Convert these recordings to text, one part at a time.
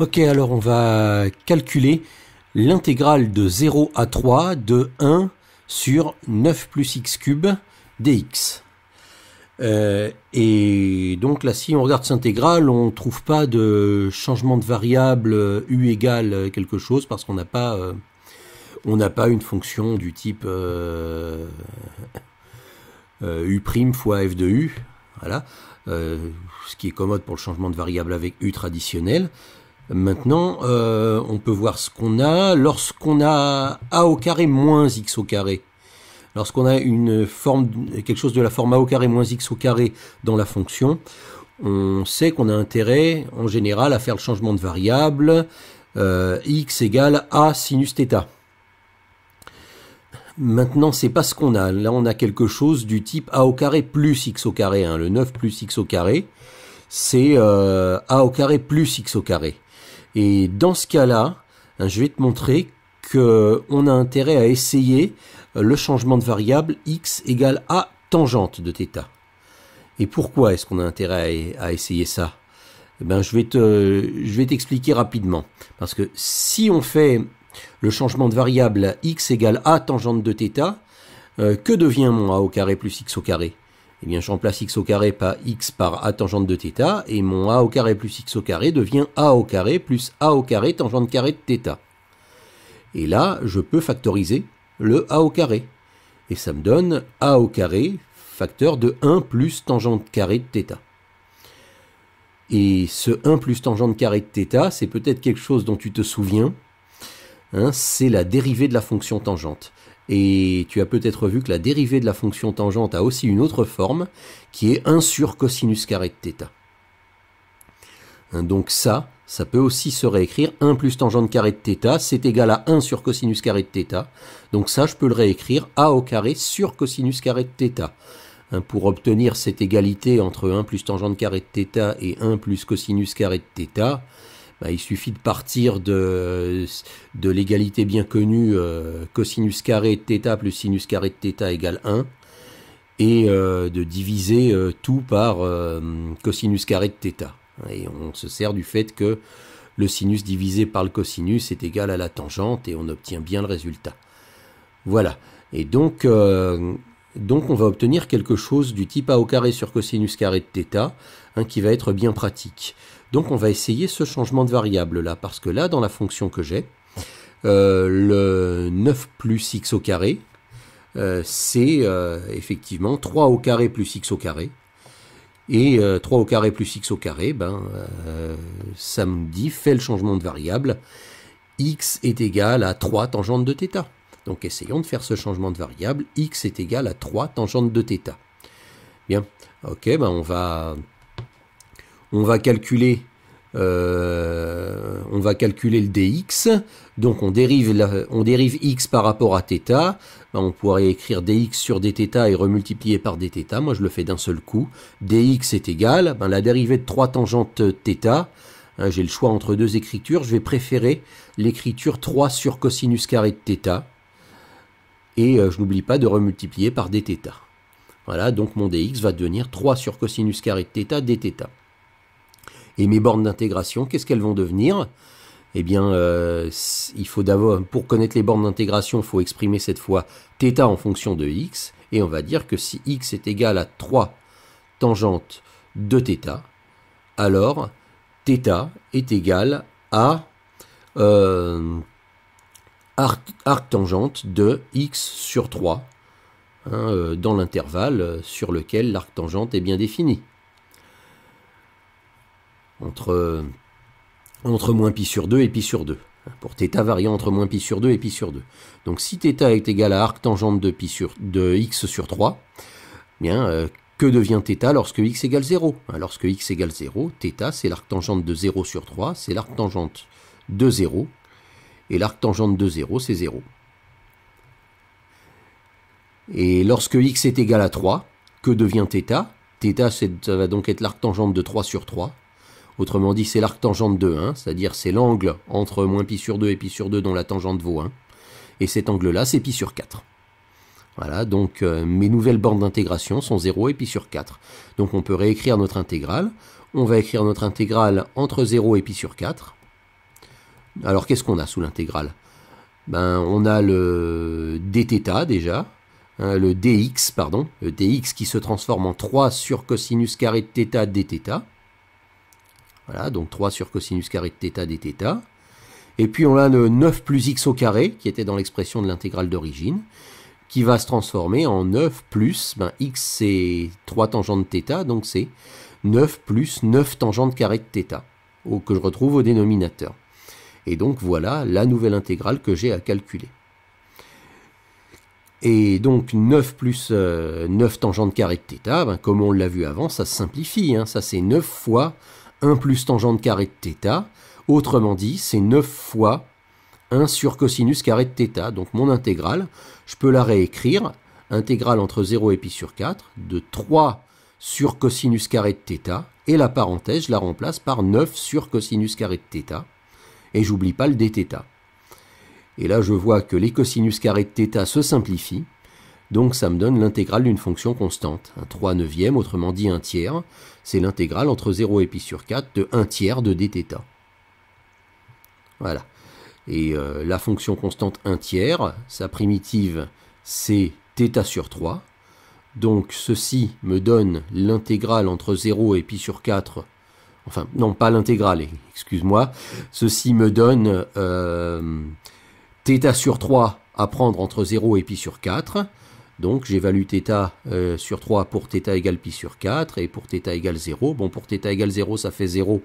Ok, alors on va calculer l'intégrale de 0 à 3 de 1 sur 9 plus x cube dx. Euh, et donc là, si on regarde cette intégrale, on ne trouve pas de changement de variable u égale quelque chose parce qu'on n'a pas, euh, on n'a pas une fonction du type euh, u' fois f de u. Voilà. ce qui est commode pour le changement de variable avec u traditionnel. Maintenant, euh, on peut voir ce qu'on a lorsqu'on a a au carré moins x au carré. Lorsqu'on a une forme, quelque chose de la forme a au carré moins x au carré dans la fonction, on sait qu'on a intérêt en général à faire le changement de variable euh, x égale a sinus theta. Maintenant, c'est pas ce qu'on a. Là, on a quelque chose du type a au carré plus x au carré. Hein. le 9 plus x au carré, c'est euh, a au carré plus x au carré. Et dans ce cas-là, euh, je vais te montrer qu'on a intérêt à essayer euh, le changement de variable x égale à tangente de θ. Et pourquoi est-ce qu'on a intérêt à, essayer ça eh ben, je vais te, t'expliquer rapidement. Parce que si on fait le changement de variable x égale a tangente de θ, euh, que devient mon a au carré plus x au carré eh bien je remplace x au carré par x par a tangente de θ, et mon a au carré plus x au carré devient a au carré plus a au carré tangente carré de θ. Et là, je peux factoriser le a au carré. Et ça me donne a au carré facteur de 1 plus tangente carré de θ. Et ce 1 plus tangente carré de θ, c'est peut-être quelque chose dont tu te souviens. Hein, c'est la dérivée de la fonction tangente. Et tu as peut-être vu que la dérivée de la fonction tangente a aussi une autre forme, qui est 1 sur cosinus carré de θ. Hein, donc ça, ça peut aussi se réécrire 1 plus tangente carré de θ, c'est égal à 1 sur cosinus carré de θ. Donc ça, je peux le réécrire a au carré sur cosinus carré de θ. Hein, pour obtenir cette égalité entre 1 plus tangente carré de θ et 1 plus cosinus carré de θ, bah, il suffit de partir de, l'égalité bien connue cosinus euh, carré de θ plus sinus carré de θ égale 1 et euh, de diviser euh, tout par cosinus carré de θ. Et on se sert du fait que le sinus divisé par le cosinus est égal à la tangente et on obtient bien le résultat. Voilà. Et donc, donc on va obtenir quelque chose du type a au carré sur cosinus carré de θ, hein, qui va être bien pratique. Donc on va essayer ce changement de variable là, parce que là, dans la fonction que j'ai, euh, le 9 plus x au carré, euh, c'est euh, effectivement 3 au carré plus x au carré. Et 3 au carré plus x au carré, ben, ça me dit, fait le changement de variable, x est égal à 3 tangente de θ. Donc essayons de faire ce changement de variable, x est égal à 3 tangente de θ. Bien, ok, ben on va on va calculer euh, on va calculer le dx, donc on dérive, on dérive x par rapport à θ, ben, on pourrait écrire dx sur dθ et remultiplier par dθ, moi je le fais d'un seul coup, dx est égal, ben la dérivée de 3 tangentes θ, hein, j'ai le choix entre deux écritures, je vais préférer l'écriture 3 sur cosinus carré de θ, et euh, je n'oublie pas de remultiplier par dθ. Voilà, donc mon dx va devenir 3 sur cosinus carré de θ dθ. Et mes bornes d'intégration, qu'est-ce qu'elles vont devenir eh bien, euh, il faut d'abord, pour connaître les bornes d'intégration, il faut exprimer cette fois θ en fonction de x, et on va dire que si x est égal à 3 tangente de θ, alors θ est égal à euh, arc, tangente de x sur 3, hein, euh, dans l'intervalle sur lequel l'arc tangente est bien défini entre, entre moins pi sur 2 et pi sur 2. Pour θ variant entre moins pi sur 2 et π sur 2. Donc si θ est égal à arc de, pi sur, de x sur 3, bien, euh, que devient θ lorsque x égale 0 hein, Lorsque x égale 0, θ c'est l'arc tangente de 0 sur 3, c'est l'arc tangente de 0, et l'arc tangente de 0 c'est 0. Et lorsque x est égal à 3, que devient θ θ va donc être l'arc tangente de 3 sur 3, Autrement dit, c'est l'arc tangente de 1, c'est-à-dire c'est l'angle entre moins pi sur 2 et pi sur 2 dont la tangente vaut 1. Et cet angle-là, c'est pi sur 4. Voilà, donc euh, mes nouvelles bandes d'intégration sont 0 et pi sur 4. Donc on peut réécrire notre intégrale. On va écrire notre intégrale entre 0 et pi sur 4. Alors qu'est-ce qu'on a sous l'intégrale ben, On a le dθ déjà, hein, le dx, pardon, le dx qui se transforme en 3 sur cosinus carré de θ dθ. Voilà, donc 3 sur cosinus carré de θ dθ. Et puis on a le 9 plus x au carré, qui était dans l'expression de l'intégrale d'origine, qui va se transformer en 9 plus, ben, x c'est 3 de θ, donc c'est 9 plus 9 tangentes carré de θ, que je retrouve au dénominateur. Et donc voilà la nouvelle intégrale que j'ai à calculer. Et donc 9 plus 9 euh, tangentes carré de θ, ben, comme on l'a vu avant, ça se simplifie, hein. ça c'est 9 fois 1 plus tangente carré de θ. Autrement dit, c'est 9 fois 1 sur cosinus carré de θ. Donc mon intégrale, je peux la réécrire, intégrale entre 0 et π sur 4, de 3 sur cosinus carré de θ. Et la parenthèse, je la remplace par 9 sur cosinus carré de θ. Et j'oublie pas le dθ. Et là, je vois que les cosinus carré de θ se simplifient. Donc ça me donne l'intégrale d'une fonction constante. Un 3 neuvième, autrement dit 1 tiers, c'est l'intégrale entre 0 et π sur 4 de 1 tiers de dθ. Voilà. Et euh, la fonction constante 1 tiers, sa primitive, c'est θ sur 3. Donc ceci me donne l'intégrale entre 0 et π sur 4. Enfin, non, pas l'intégrale, excuse-moi. Ceci me donne θ euh, sur 3 à prendre entre 0 et π sur 4. Donc j'évalue θ euh, sur 3 pour θ égale pi sur 4 et pour θ égale 0. Bon, pour θ égale 0, ça fait 0.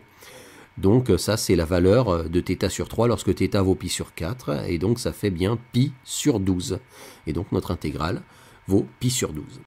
Donc euh, ça, c'est la valeur euh, de θ sur 3 lorsque θ vaut pi sur 4. Et donc ça fait bien pi sur 12. Et donc notre intégrale vaut pi sur 12.